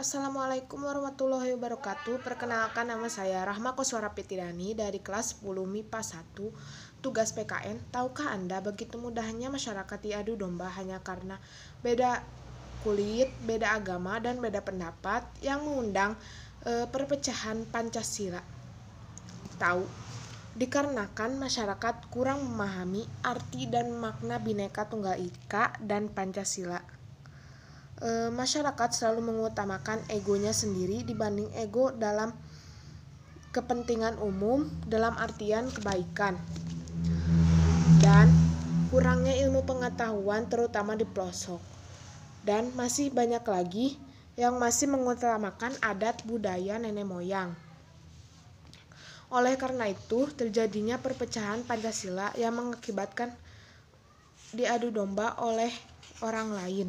Assalamualaikum warahmatullahi wabarakatuh. Perkenalkan nama saya Rahma Koswara Petirani dari kelas 10 MIPA 1, tugas PKN. Tahukah Anda begitu mudahnya masyarakat diadu domba hanya karena beda kulit, beda agama dan beda pendapat yang mengundang e, perpecahan Pancasila. Tahu dikarenakan masyarakat kurang memahami arti dan makna bineka Tunggal Ika dan Pancasila e, masyarakat selalu mengutamakan egonya sendiri dibanding ego dalam kepentingan umum dalam artian kebaikan. Dan kurangnya ilmu pengetahuan terutama di pelosok. Dan masih banyak lagi yang masih mengutamakan adat budaya nenek moyang. Oleh karena itu, terjadinya perpecahan Pancasila yang mengakibatkan diadu domba oleh orang lain.